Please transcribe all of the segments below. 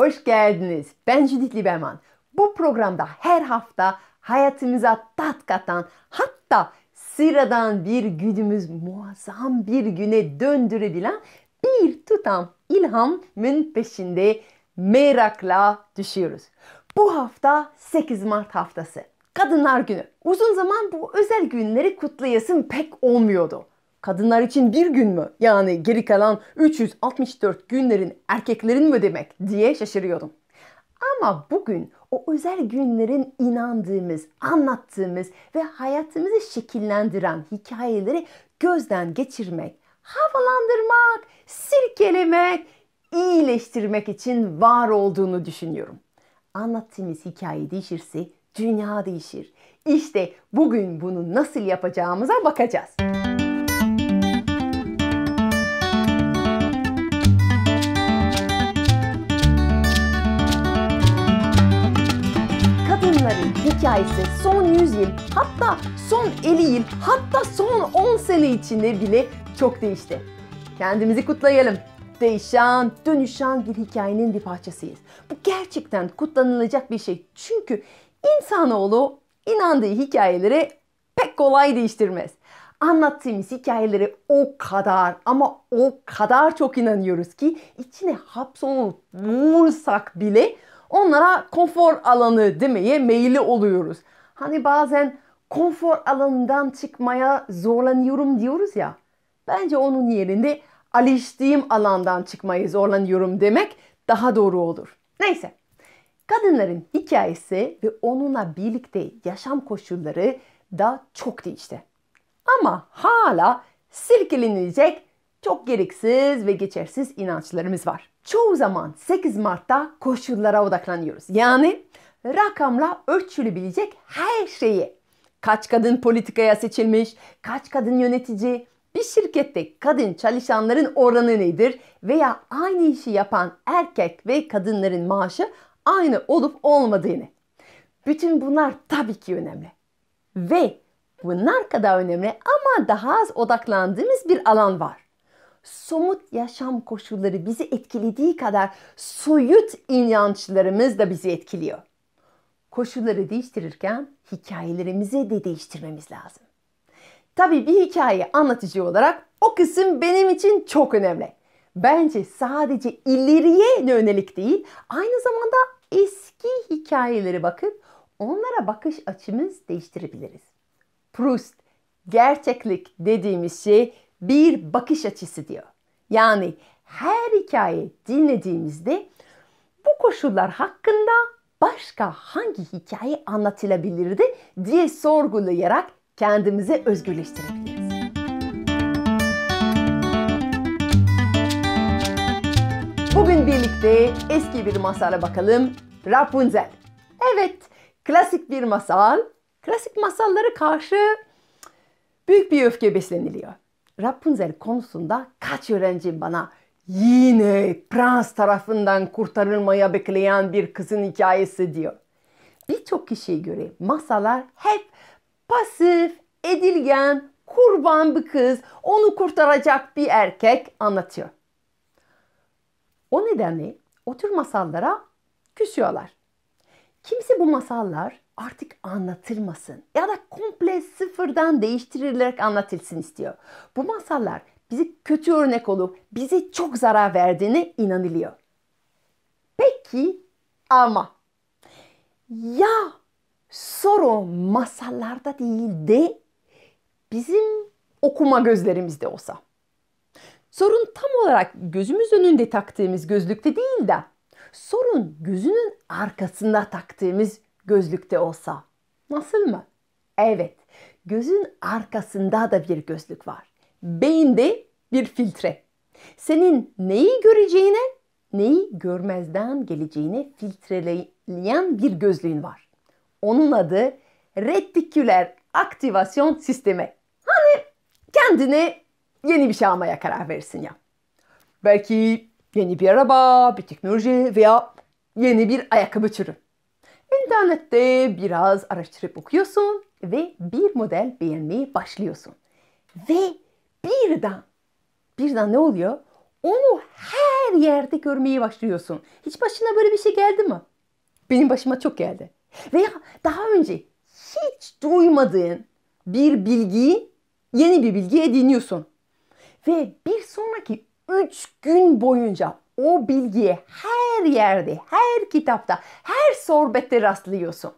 Hoş geldiniz. Ben Judith Lieberman. Bu programda her hafta hayatımıza tat katan hatta sıradan bir günümüz muazzam bir güne döndürebilen bir tutam ilhamın peşinde merakla düşüyoruz. Bu hafta 8 Mart haftası. Kadınlar Günü. Uzun zaman bu özel günleri kutlayasın pek olmuyordu kadınlar için bir gün mü? Yani geri kalan 364 günlerin erkeklerin mi demek diye şaşırıyordum. Ama bugün o özel günlerin inandığımız, anlattığımız ve hayatımızı şekillendiren hikayeleri gözden geçirmek, havalandırmak, sirkelemek, iyileştirmek için var olduğunu düşünüyorum. Anlattığımız hikaye değişirse dünya değişir. İşte bugün bunu nasıl yapacağımıza bakacağız. hikayesi son 100 yıl, hatta son 50 yıl, hatta son 10 sene içinde bile çok değişti. Kendimizi kutlayalım. Değişen, dönüşen bir hikayenin bir parçasıyız. Bu gerçekten kutlanılacak bir şey. Çünkü insanoğlu inandığı hikayeleri pek kolay değiştirmez. Anlattığımız hikayelere o kadar ama o kadar çok inanıyoruz ki içine hapsolup vursak bile onlara konfor alanı demeye meyilli oluyoruz. Hani bazen konfor alanından çıkmaya zorlanıyorum diyoruz ya. Bence onun yerinde alıştığım alandan çıkmayı zorlanıyorum demek daha doğru olur. Neyse. Kadınların hikayesi ve onunla birlikte yaşam koşulları da çok değişti. Ama hala silkelenilecek çok gereksiz ve geçersiz inançlarımız var. Çoğu zaman 8 Mart'ta koşullara odaklanıyoruz. Yani rakamla ölçülebilecek her şeyi. Kaç kadın politikaya seçilmiş, kaç kadın yönetici, bir şirkette kadın çalışanların oranı nedir veya aynı işi yapan erkek ve kadınların maaşı aynı olup olmadığını. Bütün bunlar tabii ki önemli. Ve bunlar kadar önemli ama daha az odaklandığımız bir alan var somut yaşam koşulları bizi etkilediği kadar soyut inançlarımız da bizi etkiliyor. Koşulları değiştirirken hikayelerimizi de değiştirmemiz lazım. Tabii bir hikaye anlatıcı olarak o kısım benim için çok önemli. Bence sadece ileriye yönelik değil, aynı zamanda eski hikayeleri bakıp onlara bakış açımız değiştirebiliriz. Proust, gerçeklik dediğimiz şey bir bakış açısı diyor. Yani her hikaye dinlediğimizde bu koşullar hakkında başka hangi hikaye anlatılabilirdi diye sorgulayarak kendimize özgürleştirebiliriz. Bugün birlikte eski bir masala bakalım. Rapunzel. Evet, klasik bir masal. Klasik masallara karşı büyük bir öfke besleniliyor. Rapunzel konusunda kaç öğrencim bana yine prens tarafından kurtarılmaya bekleyen bir kızın hikayesi diyor. Birçok kişiye göre masalar hep pasif, edilgen, kurban bir kız, onu kurtaracak bir erkek anlatıyor. O nedenle o tür masallara küsüyorlar. Kimse bu masallar artık anlatılmasın ya da komple sıfırdan değiştirilerek anlatılsın istiyor. Bu masallar bizi kötü örnek olup bizi çok zarar verdiğine inanılıyor. Peki ama ya soru masallarda değil de bizim okuma gözlerimizde olsa. Sorun tam olarak gözümüz önünde taktığımız gözlükte değil de Sorun gözünün arkasında taktığımız gözlükte olsa. Nasıl mı? Evet, gözün arkasında da bir gözlük var. Beyinde bir filtre. Senin neyi göreceğine, neyi görmezden geleceğine filtreleyen bir gözlüğün var. Onun adı retiküler aktivasyon sistemi. Hani kendine yeni bir şey almaya karar verirsin ya. Belki Yeni bir araba, bir teknoloji veya yeni bir ayakkabı türü. İnternette biraz araştırıp okuyorsun ve bir model beğenmeye başlıyorsun. Ve birden, birden ne oluyor? Onu her yerde görmeye başlıyorsun. Hiç başına böyle bir şey geldi mi? Benim başıma çok geldi. Veya daha önce hiç duymadığın bir bilgiyi yeni bir bilgi ediniyorsun. Ve bir sonraki 3 gün boyunca o bilgiye her yerde, her kitapta, her sorbette rastlıyorsun.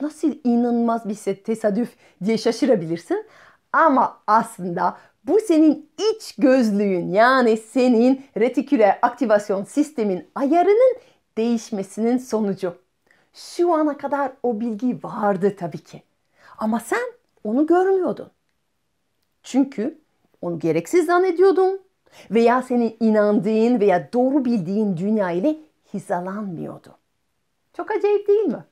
Bu nasıl inanılmaz bir tesadüf diye şaşırabilirsin. Ama aslında bu senin iç gözlüğün yani senin retiküler aktivasyon sistemin ayarının değişmesinin sonucu. Şu ana kadar o bilgi vardı tabii ki. Ama sen onu görmüyordun. Çünkü onu gereksiz zannediyordun veya senin inandığın veya doğru bildiğin dünya ile hizalanmıyordu. Çok acayip değil mi?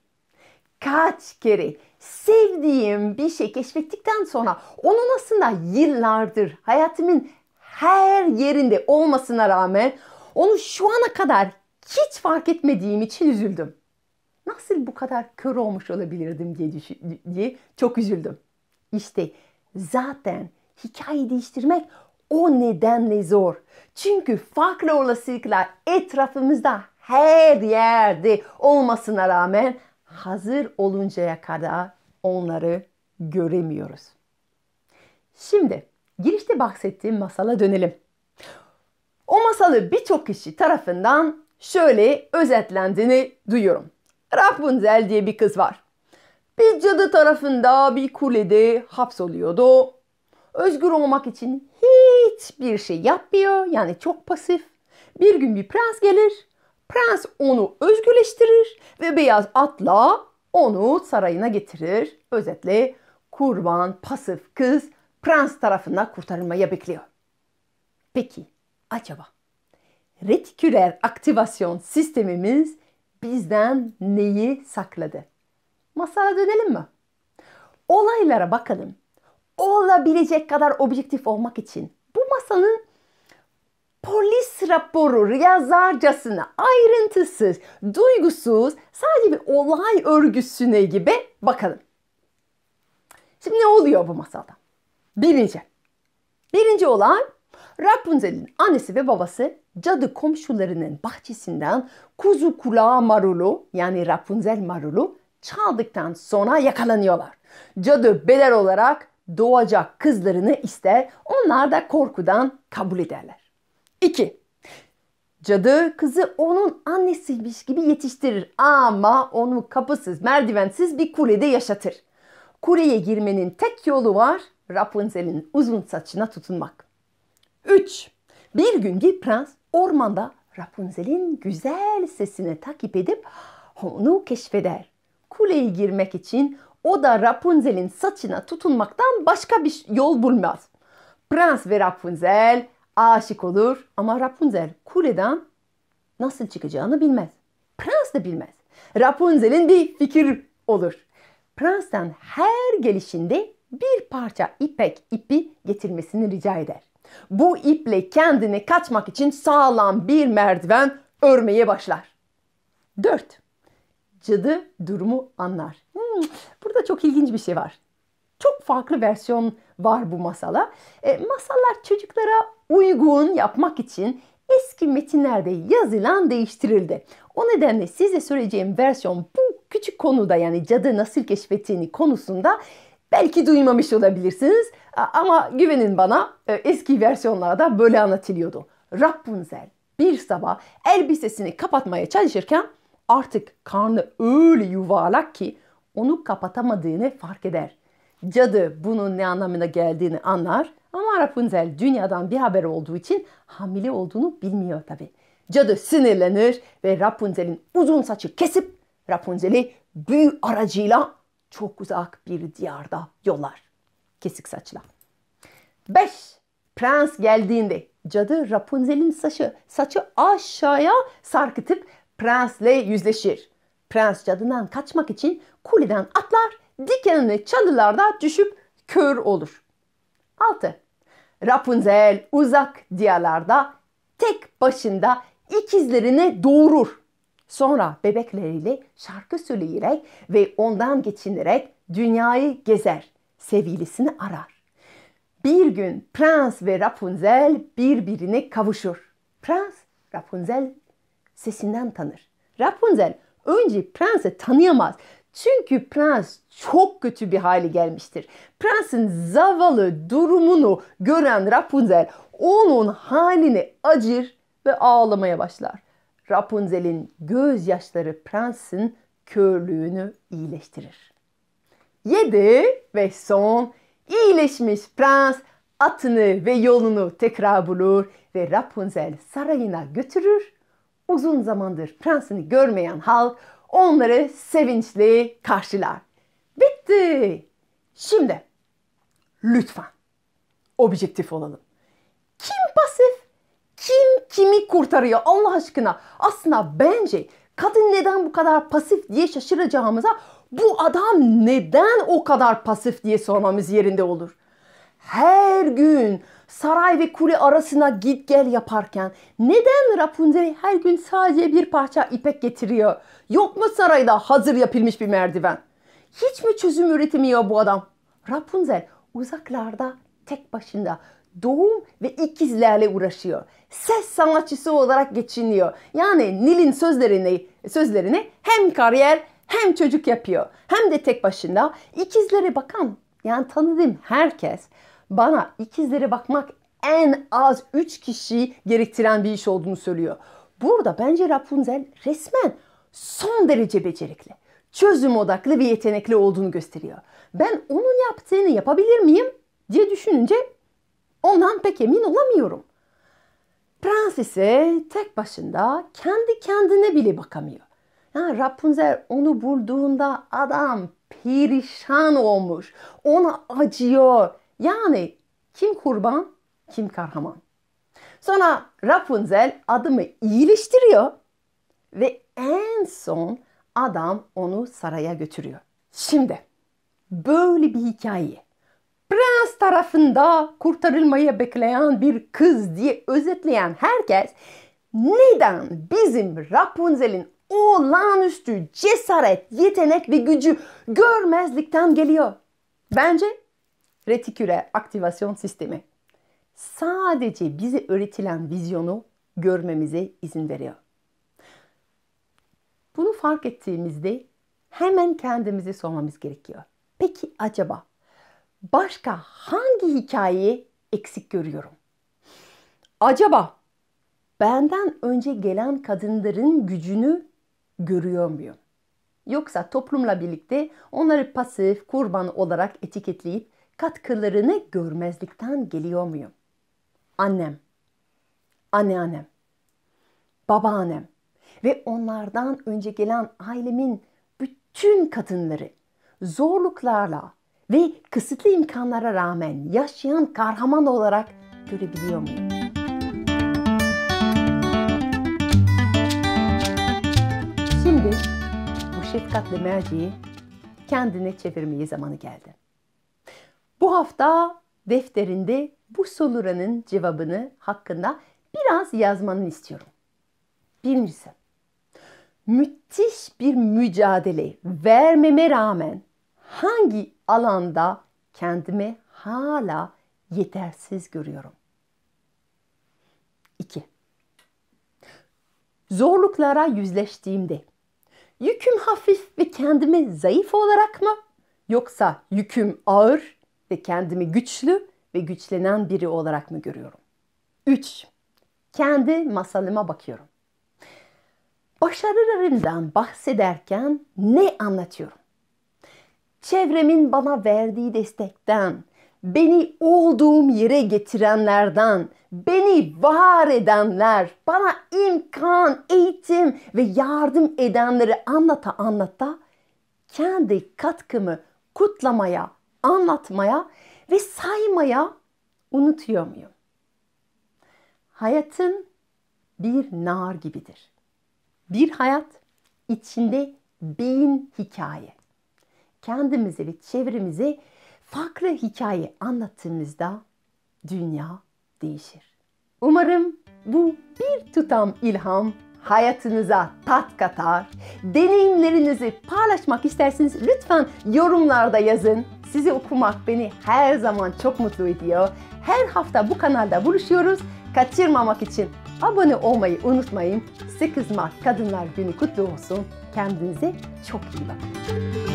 Kaç kere sevdiğim bir şey keşfettikten sonra onun aslında yıllardır hayatımın her yerinde olmasına rağmen onu şu ana kadar hiç fark etmediğim için üzüldüm. Nasıl bu kadar kör olmuş olabilirdim diye, düşün, diye çok üzüldüm. İşte zaten hikaye değiştirmek o nedenle zor. Çünkü farklı olasılıklar etrafımızda her yerde olmasına rağmen hazır oluncaya kadar onları göremiyoruz. Şimdi girişte bahsettiğim masala dönelim. O masalı birçok kişi tarafından şöyle özetlendiğini duyuyorum. Rapunzel diye bir kız var. Bir cadı tarafında bir kulede hapsoluyordu. Özgür olmak için hiçbir şey yapmıyor. Yani çok pasif. Bir gün bir prens gelir. Prens onu özgürleştirir ve beyaz atla onu sarayına getirir. Özetle kurban pasif kız prens tarafından kurtarılmaya bekliyor. Peki acaba retiküler aktivasyon sistemimiz bizden neyi sakladı? Masala dönelim mi? Olaylara bakalım. Olabilecek kadar objektif olmak için hastanın polis raporu yazarcasına ayrıntısız, duygusuz, sadece bir olay örgüsüne gibi bakalım. Şimdi ne oluyor bu masalda? Birinci. Birinci olay Rapunzel'in annesi ve babası cadı komşularının bahçesinden kuzu kulağı marulu yani Rapunzel marulu çaldıktan sonra yakalanıyorlar. Cadı beler olarak doğacak kızlarını ister. Onlar da korkudan kabul ederler. 2. Cadı kızı onun annesiymiş gibi yetiştirir ama onu kapısız, merdivensiz bir kulede yaşatır. Kuleye girmenin tek yolu var Rapunzel'in uzun saçına tutunmak. 3. Bir gün bir prens ormanda Rapunzel'in güzel sesini takip edip onu keşfeder. Kuleye girmek için o da Rapunzel'in saçına tutunmaktan başka bir yol bulmaz. Prens ve Rapunzel aşık olur ama Rapunzel kuleden nasıl çıkacağını bilmez. Prens de bilmez. Rapunzel'in bir fikir olur. Prens'ten her gelişinde bir parça ipek ipi getirmesini rica eder. Bu iple kendini kaçmak için sağlam bir merdiven örmeye başlar. 4. Cadı durumu anlar. Hmm, Burada çok ilginç bir şey var. Çok farklı versiyon var bu masala. E, masallar çocuklara uygun yapmak için eski metinlerde yazılan değiştirildi. O nedenle size söyleyeceğim versiyon bu küçük konuda yani cadı nasıl keşfettiğini konusunda belki duymamış olabilirsiniz. Ama güvenin bana e, eski versiyonlarda böyle anlatılıyordu. Rapunzel bir sabah elbisesini kapatmaya çalışırken artık karnı öyle yuvarlak ki onu kapatamadığını fark eder. Cadı bunun ne anlamına geldiğini anlar ama Rapunzel dünyadan bir haber olduğu için hamile olduğunu bilmiyor tabi. Cadı sinirlenir ve Rapunzel'in uzun saçı kesip Rapunzel'i büyü aracıyla çok uzak bir diyarda yollar. Kesik saçla. 5. Prens geldiğinde cadı Rapunzel'in saçı, saçı aşağıya sarkıtıp prensle yüzleşir. Prens cadından kaçmak için kuleden atlar, dikenli çalılarda düşüp kör olur. 6. Rapunzel uzak diyarlarda tek başında ikizlerini doğurur. Sonra bebekleriyle şarkı söyleyerek ve ondan geçinerek dünyayı gezer. Sevgilisini arar. Bir gün prens ve Rapunzel birbirine kavuşur. Prens Rapunzel sesinden tanır. Rapunzel önce prensi tanıyamaz. Çünkü prens çok kötü bir hale gelmiştir. Prensin zavallı durumunu gören Rapunzel onun haline acır ve ağlamaya başlar. Rapunzel'in gözyaşları prensin körlüğünü iyileştirir. 7 ve son iyileşmiş prens atını ve yolunu tekrar bulur ve Rapunzel sarayına götürür Uzun zamandır prensini görmeyen halk onları sevinçli karşılar. Bitti. Şimdi lütfen objektif olalım. Kim pasif? Kim kimi kurtarıyor Allah aşkına? Aslında bence kadın neden bu kadar pasif diye şaşıracağımıza bu adam neden o kadar pasif diye sormamız yerinde olur. Her gün saray ve kule arasına git gel yaparken neden Rapunzel her gün sadece bir parça ipek getiriyor? Yok mu sarayda hazır yapılmış bir merdiven? Hiç mi çözüm üretmiyor bu adam? Rapunzel uzaklarda tek başına doğum ve ikizlerle uğraşıyor. Ses sanatçısı olarak geçiniyor. Yani Nil'in sözlerini, sözlerini hem kariyer hem çocuk yapıyor. Hem de tek başına ikizlere bakan yani tanıdığım herkes bana ikizlere bakmak en az 3 kişi gerektiren bir iş olduğunu söylüyor. Burada bence Rapunzel resmen son derece becerikli, çözüm odaklı ve yetenekli olduğunu gösteriyor. Ben onun yaptığını yapabilir miyim diye düşününce ondan pek emin olamıyorum. Prens ise tek başında kendi kendine bile bakamıyor. Yani Rapunzel onu bulduğunda adam perişan olmuş. Ona acıyor. Yani kim kurban, kim kahraman. Sonra Rapunzel adımı iyileştiriyor ve en son adam onu saraya götürüyor. Şimdi böyle bir hikaye. Prens tarafında kurtarılmaya bekleyen bir kız diye özetleyen herkes neden bizim Rapunzel'in olağanüstü cesaret, yetenek ve gücü görmezlikten geliyor? Bence retiküle aktivasyon sistemi sadece bize öğretilen vizyonu görmemize izin veriyor. Bunu fark ettiğimizde hemen kendimizi sormamız gerekiyor. Peki acaba başka hangi hikayeyi eksik görüyorum? Acaba benden önce gelen kadınların gücünü görüyor muyum? Yoksa toplumla birlikte onları pasif, kurban olarak etiketleyip katkılarını görmezlikten geliyor muyum? Annem, anneannem, babaannem ve onlardan önce gelen ailemin bütün kadınları zorluklarla ve kısıtlı imkanlara rağmen yaşayan kahraman olarak görebiliyor muyum? Şimdi bu şefkatli merciyi kendine çevirmeyi zamanı geldi. Bu hafta defterinde bu soluranın cevabını hakkında biraz yazmanı istiyorum. Birincisi, müthiş bir mücadele vermeme rağmen hangi alanda kendimi hala yetersiz görüyorum? 2. Zorluklara yüzleştiğimde yüküm hafif ve kendimi zayıf olarak mı yoksa yüküm ağır ve kendimi güçlü ve güçlenen biri olarak mı görüyorum? 3. Kendi masalıma bakıyorum. Başarılarımdan bahsederken ne anlatıyorum? Çevremin bana verdiği destekten, beni olduğum yere getirenlerden, beni var edenler, bana imkan, eğitim ve yardım edenleri anlata anlata kendi katkımı kutlamaya anlatmaya ve saymaya unutuyor muyum? Hayatın bir nar gibidir. Bir hayat içinde beyin hikaye. Kendimizi ve çevremizi farklı hikaye anlattığımızda dünya değişir. Umarım bu bir tutam ilham hayatınıza tat katar. Deneyimlerinizi paylaşmak isterseniz lütfen yorumlarda yazın. Sizi okumak beni her zaman çok mutlu ediyor. Her hafta bu kanalda buluşuyoruz. Kaçırmamak için abone olmayı unutmayın. 8 Mart Kadınlar Günü kutlu olsun. Kendinize çok iyi bakın.